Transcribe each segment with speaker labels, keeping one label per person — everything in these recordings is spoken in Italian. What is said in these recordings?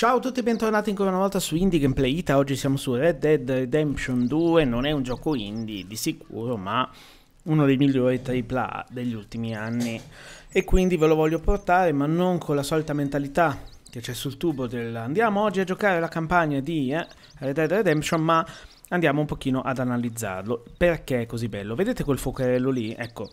Speaker 1: Ciao a tutti e bentornati ancora una volta su Indie Gameplay Ita, oggi siamo su Red Dead Redemption 2, non è un gioco indie di sicuro, ma uno dei migliori AAA degli ultimi anni e quindi ve lo voglio portare, ma non con la solita mentalità che c'è sul tubo del andiamo oggi a giocare la campagna di eh, Red Dead Redemption, ma andiamo un pochino ad analizzarlo. Perché è così bello? Vedete quel fuocherello lì? Ecco,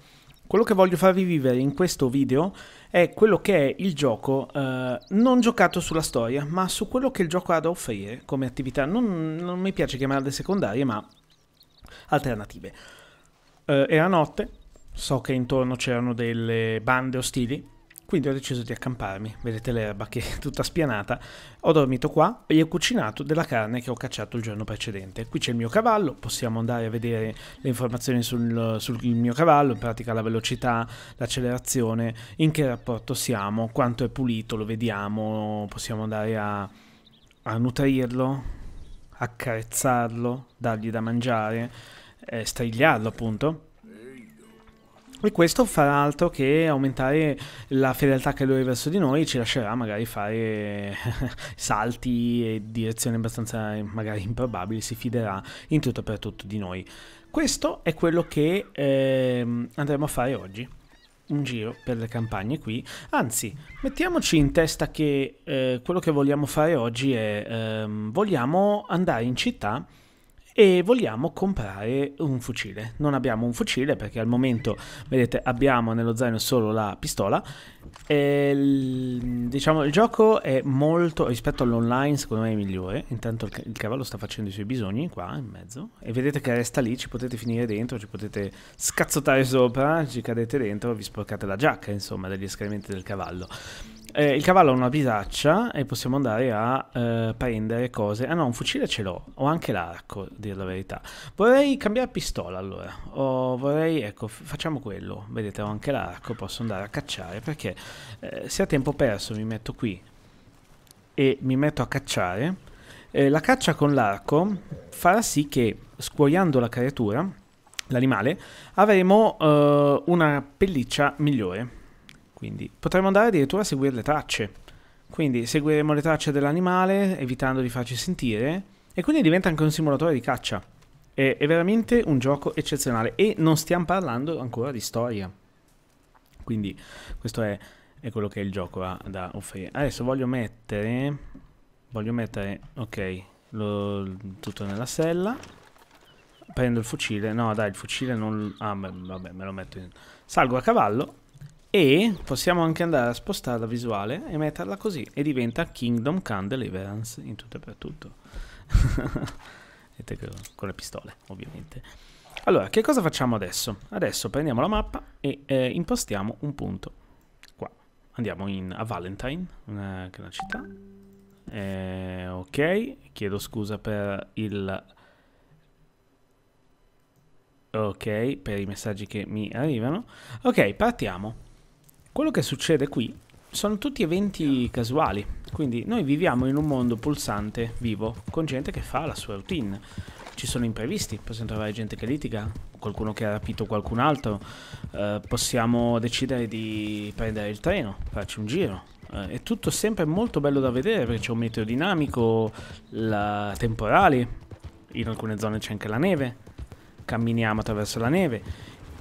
Speaker 1: quello che voglio farvi vivere in questo video è quello che è il gioco eh, non giocato sulla storia, ma su quello che il gioco ha da offrire come attività. Non, non mi piace chiamarle secondarie, ma
Speaker 2: alternative.
Speaker 1: Eh, era notte, so che intorno c'erano delle bande ostili, quindi ho deciso di accamparmi, vedete l'erba che è tutta spianata, ho dormito qua e ho cucinato della carne che ho cacciato il giorno precedente. Qui c'è il mio cavallo, possiamo andare a vedere le informazioni sul, sul mio cavallo, in pratica la velocità, l'accelerazione, in che rapporto siamo, quanto è pulito, lo vediamo, possiamo andare a, a nutrirlo, accarezzarlo, dargli da mangiare, eh, strigliarlo appunto e questo farà altro che aumentare la fedeltà che lui ha verso di noi, ci lascerà magari fare salti e direzioni abbastanza magari improbabili, si fiderà in tutto e per tutto di noi. Questo è quello che eh, andremo a fare oggi un giro per le campagne qui. Anzi, mettiamoci in testa che eh, quello che vogliamo fare oggi è ehm, vogliamo andare in città e vogliamo comprare un fucile. Non abbiamo un fucile perché al momento, vedete, abbiamo nello zaino solo la pistola. Il, diciamo, il gioco è molto, rispetto all'online, secondo me è migliore. Intanto il cavallo sta facendo i suoi bisogni qua in mezzo e vedete che resta lì, ci potete finire dentro, ci potete scazzottare sopra, ci cadete dentro, vi sporcate la giacca, insomma, degli escrementi del cavallo. Eh, il cavallo ha una bisaccia e possiamo andare a eh, prendere cose. Ah no, un fucile ce l'ho. Ho anche l'arco, a dire la verità. Vorrei cambiare pistola allora. O vorrei, ecco, facciamo quello. Vedete, ho anche l'arco, posso andare a cacciare perché eh, se a tempo perso mi metto qui e mi metto a cacciare, eh, la caccia con l'arco farà sì che scuoiando la creatura, l'animale, avremo eh, una pelliccia migliore quindi potremmo andare addirittura a seguire le tracce. Quindi seguiremo le tracce dell'animale evitando di farci sentire e quindi diventa anche un simulatore di caccia. È, è veramente un gioco eccezionale e non stiamo parlando ancora di storia. Quindi questo è, è quello che il gioco ha da offrire. Adesso voglio mettere... Voglio mettere... Ok, lo, tutto nella sella. Prendo il fucile. No, dai, il fucile non... Ah, vabbè, me lo metto in... Salgo a cavallo e possiamo anche andare a spostare la visuale e metterla così e diventa Kingdom Come Deliverance in tutto e per tutto con le pistole ovviamente allora che cosa facciamo adesso? adesso prendiamo la mappa e eh, impostiamo un punto qua andiamo in, a Valentine una, che è una città eh, ok chiedo scusa per il ok per i messaggi che mi arrivano ok partiamo quello che succede qui sono tutti eventi casuali, quindi noi viviamo in un mondo pulsante, vivo, con gente che fa la sua routine. Ci sono imprevisti, possiamo trovare gente che litiga, qualcuno che ha rapito qualcun altro, eh, possiamo decidere di prendere il treno, farci un giro. Eh, è tutto sempre molto bello da vedere perché c'è un meteo dinamico, la... temporale, in alcune zone c'è anche la neve, camminiamo attraverso la neve,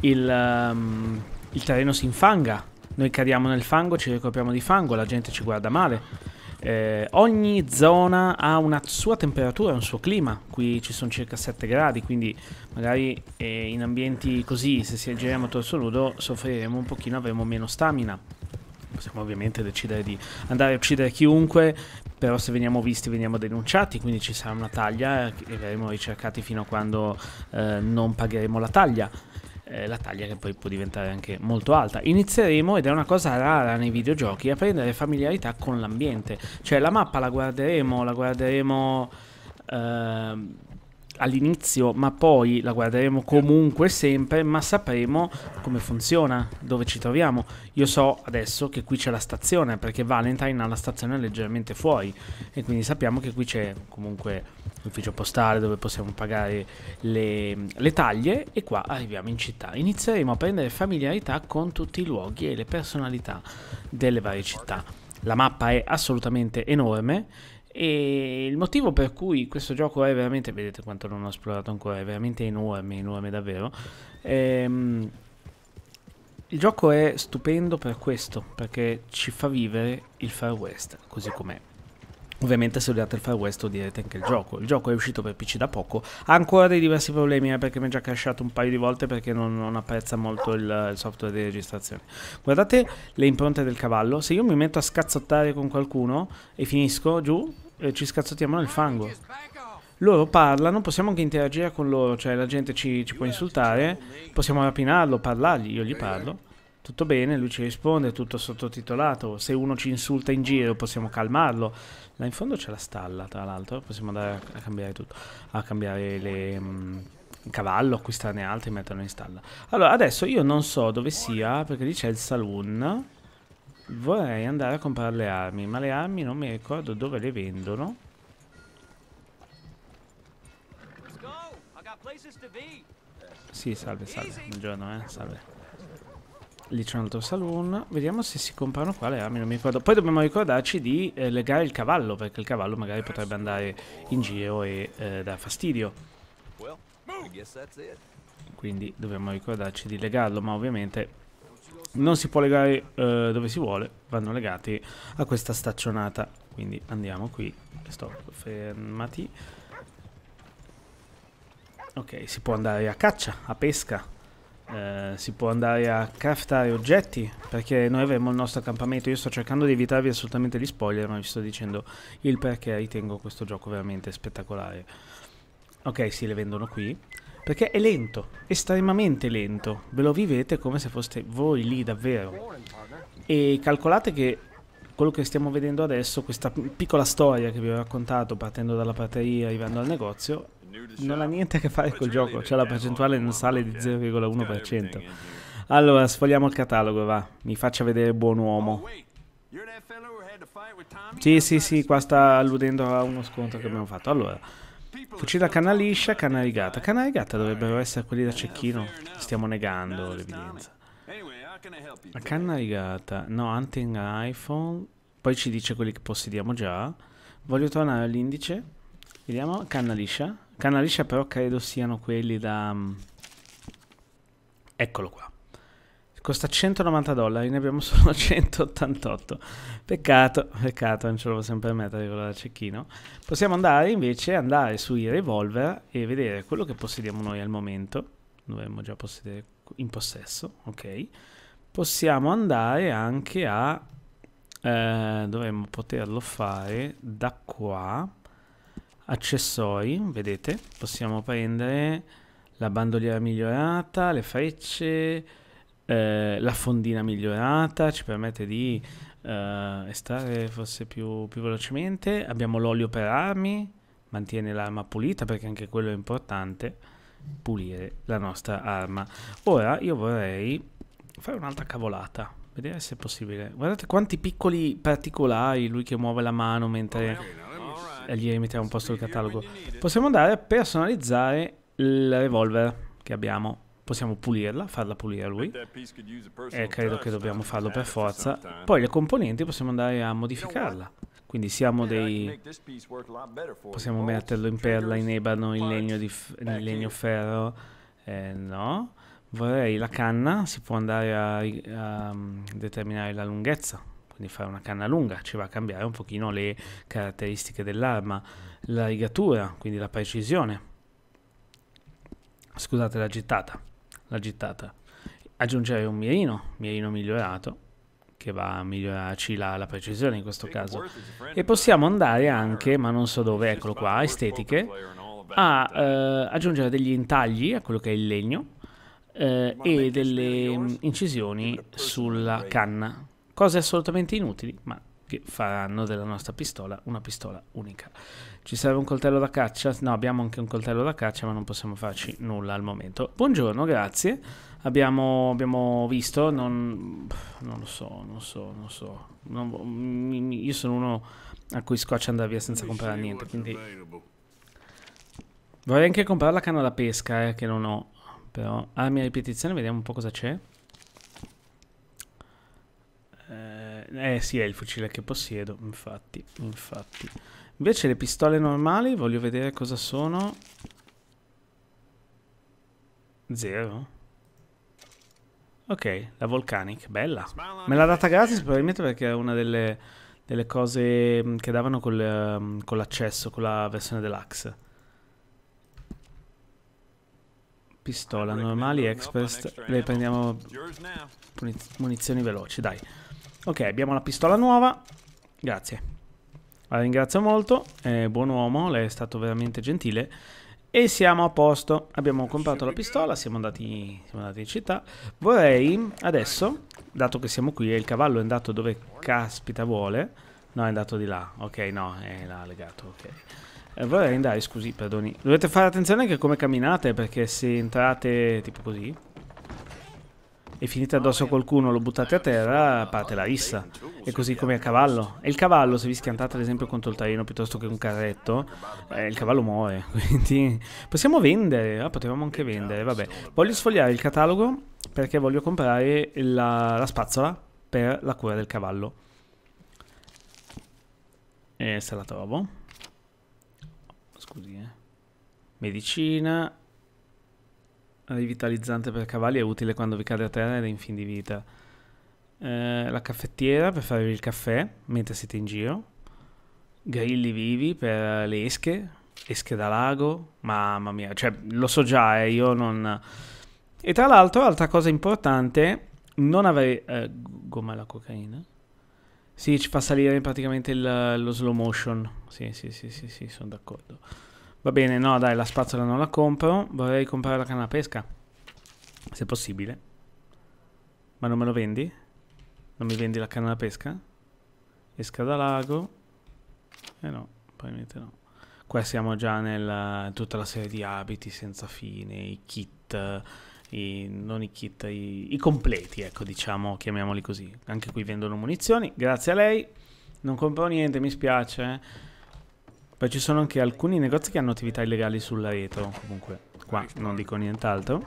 Speaker 1: il, um, il terreno si infanga, noi cadiamo nel fango, ci ricopriamo di fango, la gente ci guarda male. Eh, ogni zona ha una sua temperatura, un suo clima. Qui ci sono circa 7 gradi, quindi magari eh, in ambienti così, se si aggiriamo a torso nudo, soffriremo un pochino, avremo meno stamina. Possiamo ovviamente decidere di andare a uccidere chiunque, però se veniamo visti veniamo denunciati, quindi ci sarà una taglia eh, e verremo ricercati fino a quando eh, non pagheremo la taglia eh, la taglia che poi può diventare anche molto alta. Inizieremo, ed è una cosa rara nei videogiochi, a prendere familiarità con l'ambiente. Cioè la mappa la guarderemo, la guarderemo... Ehm, all'inizio, ma poi la guarderemo comunque sempre, ma sapremo come funziona, dove ci troviamo. Io so adesso che qui c'è la stazione, perché Valentine ha la stazione leggermente fuori e quindi sappiamo che qui c'è comunque l'ufficio postale dove possiamo pagare le, le taglie e qua arriviamo in città. Inizieremo a prendere familiarità con tutti i luoghi e le personalità delle varie città. La mappa è assolutamente enorme e il motivo per cui questo gioco è veramente, vedete quanto non ho esplorato ancora, è veramente enorme, enorme davvero. Ehm, il gioco è stupendo per questo, perché ci fa vivere il Far West così com'è. Ovviamente se odiate il Far West direte anche il gioco. Il gioco è uscito per PC da poco, ha ancora dei diversi problemi eh, perché mi ha già crashato un paio di volte perché non, non apprezza molto il, il, software di registrazione. Guardate le impronte del cavallo, se io mi metto a scazzottare con qualcuno e finisco giù, eh, ci scazzottiamo nel fango. Loro parlano, possiamo anche interagire con loro, cioè la gente ci, ci può insultare, possiamo rapinarlo, parlargli, io gli parlo. Tutto bene, lui ci risponde, tutto sottotitolato. Se uno ci insulta in giro possiamo calmarlo. Là in fondo c'è la stalla, tra l'altro, possiamo andare a, a cambiare tutto, a cambiare le... Mh, mm, cavallo, acquistarne altri e metterlo in stalla. Allora, adesso io non so dove sia, perché lì c'è il saloon. Vorrei andare a comprare le armi, ma le armi non mi ricordo dove le vendono. Sì, salve, salve. Buongiorno, eh, salve. Lì c'è un altro saloon. Vediamo se si comprano qua le armi, non mi ricordo. Poi dobbiamo ricordarci di eh, legare il cavallo, perché il cavallo magari potrebbe andare in giro e eh, dar fastidio. Quindi dobbiamo ricordarci di legarlo, ma ovviamente non si può legare eh, dove si vuole, vanno legati a questa staccionata. Quindi andiamo qui, sto fermati. Ok, si può andare a caccia, a pesca, eh, si può andare a craftare oggetti, perché noi avremo il nostro accampamento. Io sto cercando di evitarvi assolutamente gli spoiler, ma vi sto dicendo il perché ritengo questo gioco veramente spettacolare. Ok, sì, le vendono qui perché è lento, estremamente lento, ve lo vivete come se foste voi lì davvero. E calcolate che quello che stiamo vedendo adesso, questa piccola storia che vi ho raccontato partendo dalla prateria, arrivando al negozio, non ha niente a che fare col gioco, cioè la percentuale non sale di 0,1%. Allora, sfogliamo il catalogo, va, mi faccia vedere buon uomo. Sì, sì, sì, qua sta alludendo a uno scontro che abbiamo fatto. Allora, Fucile a canna liscia, canna rigata. Canna rigata dovrebbero essere quelli da cecchino. Stiamo negando l'evidenza. La canna rigata. No, hunting iPhone. Poi ci dice quelli che possediamo già. Voglio tornare all'indice. Vediamo, canna liscia. Canna liscia però credo siano quelli da... Mm, eccolo qua. Costa 190 dollari, ne abbiamo solo 188. Peccato, peccato, non ce lo sempre mettere quello da cecchino. Possiamo andare invece andare sui revolver e vedere quello che possediamo noi al momento. Dovremmo già possedere in possesso, ok. Possiamo andare anche a... Eh, dovremmo poterlo fare da qua. Accessori, vedete? Possiamo prendere la bandoliera migliorata, le frecce eh, la fondina migliorata, ci permette di eh, stare forse più, più velocemente, abbiamo l'olio per armi, mantiene l'arma pulita perché anche quello è importante, pulire la nostra arma. Ora io vorrei fare un'altra cavolata, vedere se è possibile. Guardate quanti piccoli particolari, lui che muove la mano mentre gli rimettiamo un posto sul catalogo. Possiamo andare a personalizzare il revolver che abbiamo possiamo pulirla, farla pulire lui e eh, credo che dobbiamo farlo per forza. Poi le componenti possiamo andare a modificarla. Quindi siamo dei... possiamo metterlo in perla, in ebano, in legno, di, in legno ferro. Eh, no. Vorrei la canna, si può andare a, a mm, determinare la lunghezza. Quindi fare una canna lunga, ci va a cambiare un pochino le caratteristiche dell'arma. La rigatura, quindi la precisione. Scusate la gittata la gittata. Aggiungere un mirino, mirino migliorato, che va a migliorarci la, la, precisione in questo caso. E possiamo andare anche, ma non so dove, eccolo qua, estetiche, a eh, aggiungere degli intagli a quello che è il legno eh, e delle incisioni sulla canna, cose assolutamente inutili, ma che faranno della nostra pistola una pistola unica. Ci serve un coltello da caccia? No, abbiamo anche un coltello da caccia, ma non possiamo farci nulla al momento. Buongiorno, grazie. Abbiamo, abbiamo visto, non, non, lo so, non so, non so. Non, io sono uno a cui scoccia andare via senza comprare niente, quindi... Vorrei anche comprare la canna da pesca, eh, che non ho. Però, armi a ripetizione, vediamo un po' cosa c'è. Eh, eh sì, è il fucile che possiedo, infatti, infatti. Invece le pistole normali voglio vedere cosa sono. Zero. Ok, la Volcanic, bella. Me l'ha data gratis probabilmente perché era una delle, delle cose mm, che davano col, mm, con l'accesso, con la versione deluxe. Pistola, ecco, normali, ecco, expert, ecco, le prendiamo munizioni veloci, dai. Ok, abbiamo la pistola nuova. Grazie. La ringrazio molto, è buon uomo, lei è stato veramente gentile. E siamo a posto. Abbiamo comprato la pistola, siamo andati, siamo andati in città. Vorrei adesso, dato che siamo qui e il cavallo è andato dove caspita vuole. No, è andato di là. Ok, no, è eh, là legato, ok. Eh, vorrei andare, scusi, perdoni. Dovete fare attenzione anche come camminate, perché se entrate tipo così, e finite addosso a qualcuno, lo buttate a terra, parte la rissa. E così come a cavallo. E il cavallo, se vi schiantate ad esempio contro il taino piuttosto che un carretto, eh, il cavallo muore. Quindi possiamo vendere. Ah, potevamo anche vendere, vabbè. Voglio sfogliare il catalogo perché voglio comprare la, la spazzola per la cura del cavallo. E se la trovo. Scusi, eh. Medicina, eh, rivitalizzante per cavalli è utile quando vi cade a terra ed è in fin di vita. Eh, la caffettiera per farvi il caffè mentre siete in giro. Grilli vivi per le esche, esche da lago. Mamma mia, cioè lo so già, eh, io non... E tra l'altro, altra cosa importante, non avere... Eh, gomma la cocaina? Sì, ci fa salire praticamente il, lo slow motion. Sì, sì, sì, sì, sì, sono d'accordo. Va bene, no dai, la spazzola non la compro. Vorrei comprare la canna da pesca. Se possibile. Ma non me lo vendi? Non mi vendi la canna da pesca? Esca da lago. Eh no, probabilmente no. Qua siamo già nella tutta la serie di abiti senza fine, i kit, i, non i kit, i, i completi, ecco, diciamo, chiamiamoli così. Anche qui vendono munizioni, grazie a lei. Non compro niente, mi spiace. Eh. Poi ci sono anche alcuni negozi che hanno attività illegali sulla rete. Comunque, qua non dico nient'altro.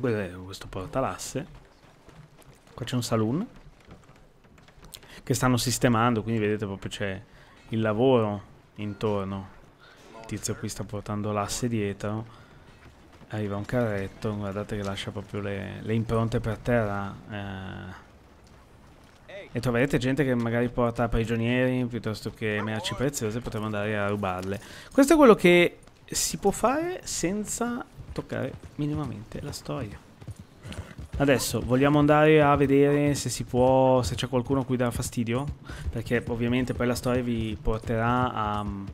Speaker 1: Questo portalasse. Qua c'è un saloon. Che stanno sistemando, quindi vedete proprio c'è il lavoro intorno. Il tizio qui sta portando l'asse dietro. Arriva un carretto, guardate che lascia proprio le, le impronte per terra. Eh e troverete gente che magari porta prigionieri piuttosto che merci preziose, potremmo andare a rubarle. Questo è quello che si può fare senza toccare minimamente la storia. Adesso vogliamo andare a vedere se si può, se c'è qualcuno a cui dà fastidio, perché ovviamente poi la storia vi porterà a um,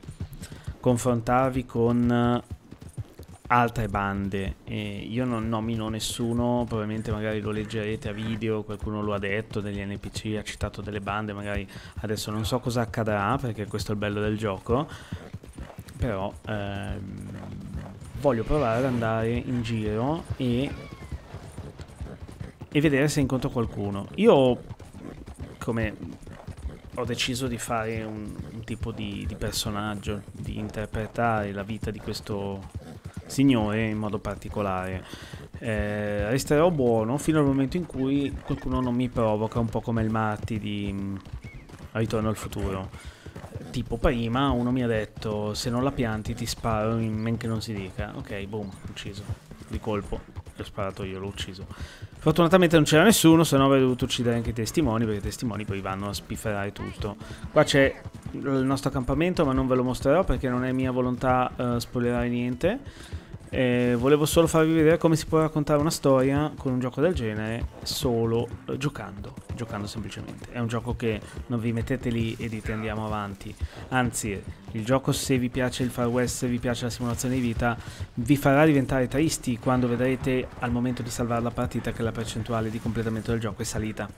Speaker 1: confrontarvi con uh, altre bande. Eh, io non nomino nessuno, probabilmente magari lo leggerete a video, qualcuno lo ha detto, degli NPC ha citato delle bande, magari adesso non so cosa accadrà perché questo è il bello del gioco, però ehm, voglio provare ad andare in giro e, e vedere se incontro qualcuno. Io come ho deciso di fare un, un tipo di, di personaggio, di interpretare la vita di questo signore in modo particolare. Eh, resterò buono fino al momento in cui qualcuno non mi provoca, un po' come il martedì di mm, Ritorno al futuro. Tipo prima uno mi ha detto se non la pianti ti sparo in men che non si dica. Ok, boom, ucciso. Di colpo. L'ho sparato io, l'ho ucciso. Fortunatamente non c'era nessuno, se no avrei dovuto uccidere anche i testimoni, perché i testimoni poi vanno a spifferare tutto. Qua c'è il nostro accampamento, ma non ve lo mostrerò perché non è mia volontà uh, spoilerare niente. Eh, volevo solo farvi vedere come si può raccontare una storia con un gioco del genere solo eh, giocando, giocando semplicemente. È un gioco che non vi mettete lì e dite andiamo avanti. Anzi, il gioco se vi piace il Far West, se vi piace la simulazione di vita, vi farà diventare tristi quando vedrete al momento di salvare la partita che la percentuale di completamento del gioco è salita.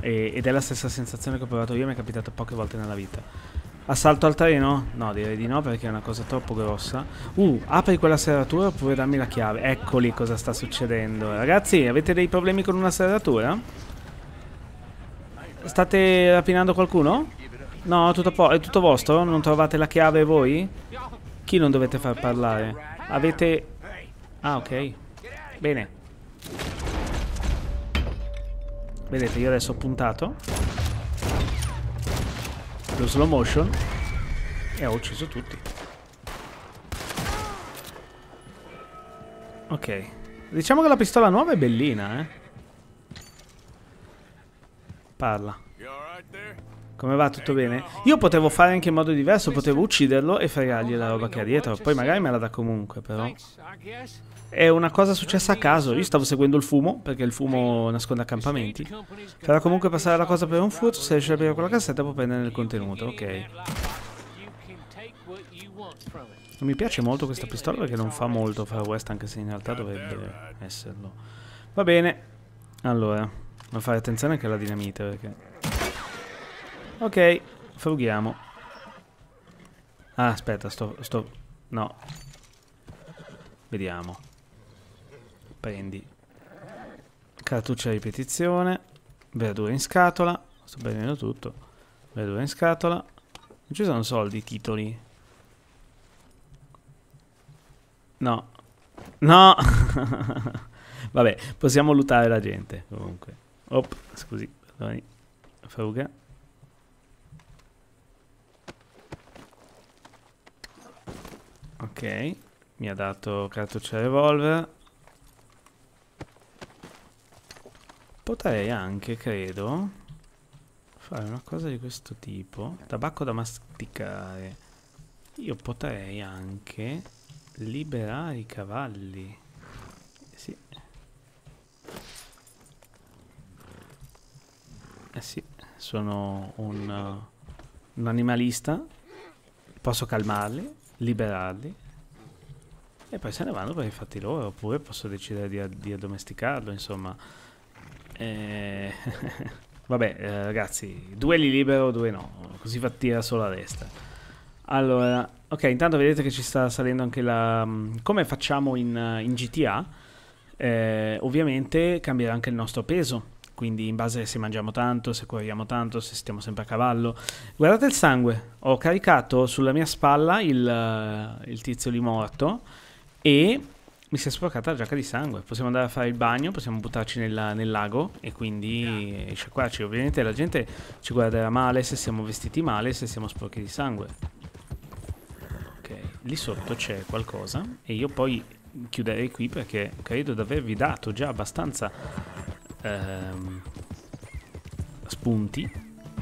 Speaker 1: E, ed è la stessa sensazione che ho provato io, mi è capitata poche volte nella vita Assalto al treno? No, direi di no perché è una cosa troppo grossa. Uh, apri quella serratura oppure dammi la chiave. Eccoli cosa sta succedendo. Ragazzi, avete dei problemi con una serratura? State rapinando qualcuno? No, tutto è tutto vostro? Non trovate la chiave voi? Chi non dovete far parlare? Avete... Ah, ok. Bene. Vedete, io adesso ho puntato lo slow motion e ho ucciso tutti. Ok. Diciamo che la pistola nuova è bellina, eh. Parla. You come va? Tutto bene? Io potevo fare anche in modo diverso, potevo ucciderlo e fregargli la roba che ha dietro, poi magari me la dà comunque, però. È una cosa successa a caso, io stavo seguendo il fumo, perché il fumo nasconde accampamenti. Farà comunque passare la cosa per un furto, se riesce a aprire quella cassetta può prendere il contenuto, ok. Non mi piace molto questa pistola perché non fa molto Far West, anche se in realtà dovrebbe esserlo. Va bene, allora, ma fare attenzione anche alla dinamite perché... Ok, frughiamo. Ah, aspetta, sto, sto... No. Vediamo. Prendi. Cartuccia ripetizione. Verdura in scatola. Sto prendendo tutto. Verdura in scatola. Non ci sono soldi, titoli. No. No! Vabbè, possiamo lutare la gente, comunque. Op, scusi, perdoni. Fruga. Ok, mi ha dato cartuccia revolver. Potrei anche, credo, fare una cosa di questo tipo. Tabacco da masticare. Io potrei anche liberare i cavalli. Eh sì. Eh sì, sono un, eh, un animalista. Posso calmarli, liberarli e poi se ne vanno per i fatti loro, oppure posso decidere di, di addomesticarlo, insomma. E... Vabbè, eh, ragazzi, due li libero, due no, così fa tira solo a destra. Allora, ok, intanto vedete che ci sta salendo anche la... Mm, come facciamo in, in GTA, eh, ovviamente cambierà anche il nostro peso quindi in base a se mangiamo tanto, se corriamo tanto, se stiamo sempre a cavallo. Guardate il sangue, ho caricato sulla mia spalla il, eh, il tizio lì morto e mi si è sporcata la giacca di sangue. Possiamo andare a fare il bagno, possiamo buttarci nella, nel lago e quindi yeah. sciacquarci. Cioè, ovviamente la gente ci guarderà male se siamo vestiti male, se siamo sporchi di sangue. Ok, lì sotto c'è qualcosa e io poi chiuderei qui perché credo di avervi dato già abbastanza ehm, spunti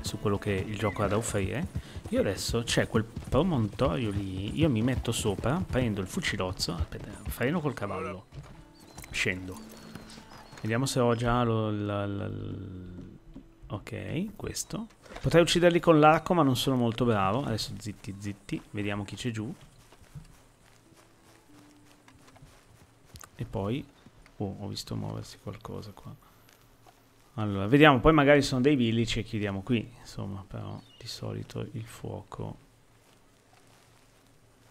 Speaker 1: su quello che il gioco ha da offrire. Io adesso c'è cioè, quel promontorio lì, io mi metto sopra, prendo il fucilozzo, aspetta, freno col cavallo, scendo. Vediamo se ho già lo, la, la, Ok, questo. Potrei ucciderli con l'arco ma non sono molto bravo. Adesso zitti, zitti, vediamo chi c'è giù. E poi... Oh, ho visto muoversi qualcosa qua. Allora, vediamo, poi magari sono dei villici e chiudiamo qui, insomma, però di solito il fuoco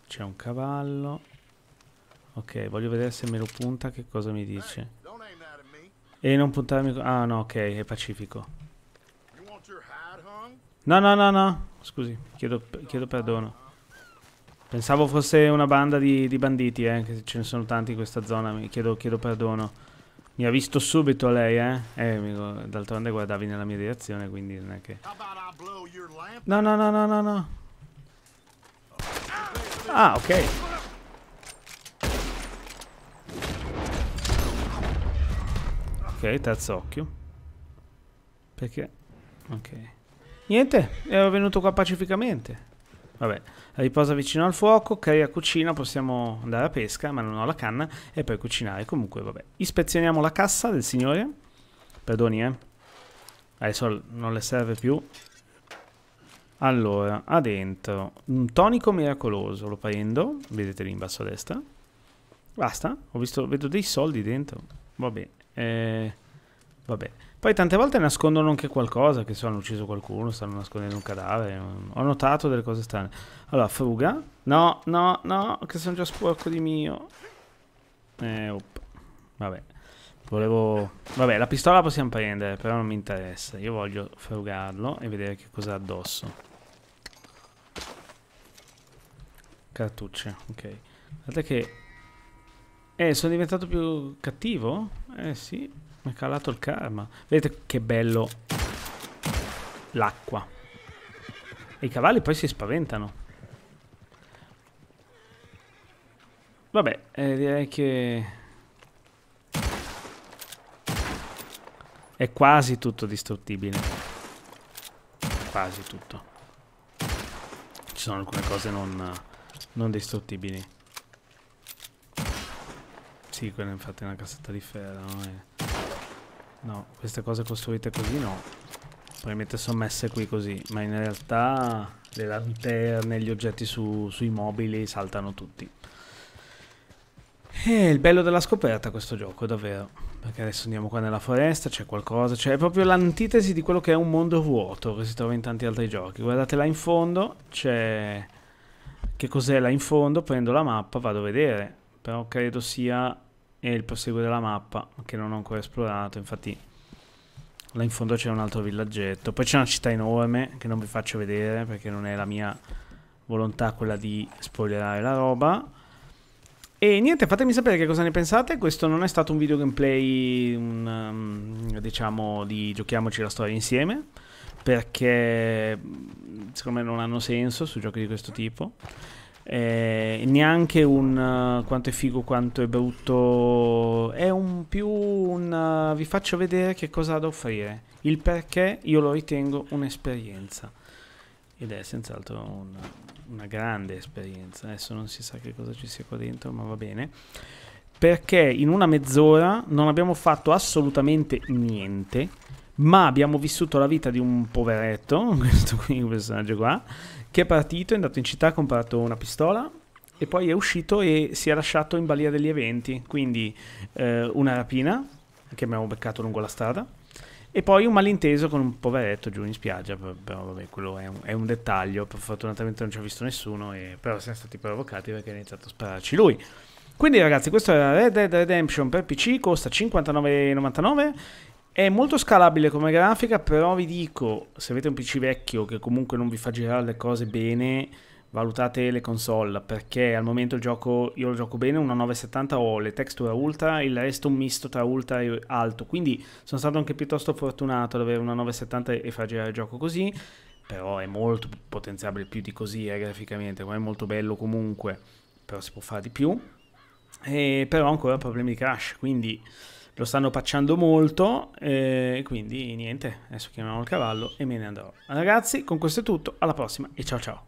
Speaker 1: c'è un cavallo ok voglio vedere se me lo punta che cosa mi dice e non puntarmi ah no ok è pacifico no no no no scusi chiedo, chiedo perdono pensavo fosse una banda di, di banditi eh, che ce ne sono tanti in questa zona mi chiedo, chiedo perdono mi ha visto subito lei, eh? Eh, d'altronde guardavi nella mia direzione, quindi non è che... No, no, no, no, no, no. Ah, ok. Ok, terzo occhio. Perché? Ok. Niente, ero venuto qua pacificamente. Vabbè, riposa vicino al fuoco, crea cucina, possiamo andare a pesca, ma non ho la canna, e poi cucinare. Comunque, vabbè. Ispezioniamo la cassa del signore. Perdoni, eh. Adesso non le serve più. Allora, ha dentro un tonico miracoloso, lo prendo, vedete lì in basso a destra. Basta, ho visto, vedo dei soldi dentro. Vabbè, eh, vabbè. Poi tante volte nascondono anche qualcosa, che se hanno ucciso qualcuno, stanno nascondendo un cadavere. Ho notato delle cose strane. Allora, fruga. No, no, no, che sono già sporco di mio. Eh, op. Vabbè. Volevo... Vabbè, la pistola la possiamo prendere, però non mi interessa. Io voglio frugarlo e vedere che cosa ha addosso. Cartucce, ok. Guardate che... Eh, sono diventato più cattivo? Eh, sì. Mi è calato il karma. Vedete che bello l'acqua. E i cavalli poi si spaventano. Vabbè, eh, direi che... È quasi tutto distruttibile. Quasi tutto. Ci sono alcune cose non, non distruttibili. Sì, quella infatti è una cassetta di ferro. Eh. No, queste cose costruite così no. Probabilmente sono messe qui così, ma in realtà le lanterne, gli oggetti su, sui mobili saltano tutti. E eh, il bello della scoperta questo gioco, davvero. Perché adesso andiamo qua nella foresta, c'è qualcosa, cioè è proprio l'antitesi di quello che è un mondo vuoto che si trova in tanti altri giochi. Guardate là in fondo, c'è... Che cos'è là in fondo? Prendo la mappa, vado a vedere. Però credo sia e il proseguo della mappa che non ho ancora esplorato, infatti là in fondo c'è un altro villaggetto. Poi c'è una città enorme che non vi faccio vedere perché non è la mia volontà quella di spoilerare la roba. E niente, fatemi sapere che cosa ne pensate. Questo non è stato un video gameplay, un, um, diciamo, di giochiamoci la storia insieme, perché mm, secondo me non hanno senso su giochi di questo tipo. Eh, neanche un uh, quanto è figo, quanto è brutto. È un più un. Uh, vi faccio vedere che cosa ha da offrire. Il perché io lo ritengo un'esperienza. Ed è senz'altro un, una grande esperienza. Adesso non si sa che cosa ci sia qua dentro, ma va bene. Perché in una mezz'ora non abbiamo fatto assolutamente niente ma abbiamo vissuto la vita di un poveretto, questo qui, un personaggio qua, che è partito, è andato in città, ha comprato una pistola e poi è uscito e si è lasciato in balia degli eventi, quindi eh, una rapina che abbiamo beccato lungo la strada e poi un malinteso con un poveretto giù in spiaggia, però vabbè, quello è un, è un dettaglio, fortunatamente non ci ha visto nessuno, e, però siamo stati provocati perché ha iniziato a spararci lui. Quindi ragazzi, questo era Red Dead Redemption per PC, costa 59,99 è molto scalabile come grafica, però vi dico, se avete un PC vecchio che comunque non vi fa girare le cose bene, valutate le console, perché al momento il gioco, io lo gioco bene, una 970 ho le texture ultra, il resto un misto tra ultra e alto, quindi sono stato anche piuttosto fortunato ad avere una 970 e far girare il gioco così, però è molto potenziabile più di così eh, graficamente, ma è molto bello comunque, però si può fare di più, e però ancora problemi di crash, quindi lo stanno pacciando molto, eh, quindi niente, adesso chiamiamo il cavallo e me ne andrò. Ragazzi, con questo è tutto, alla prossima e ciao ciao.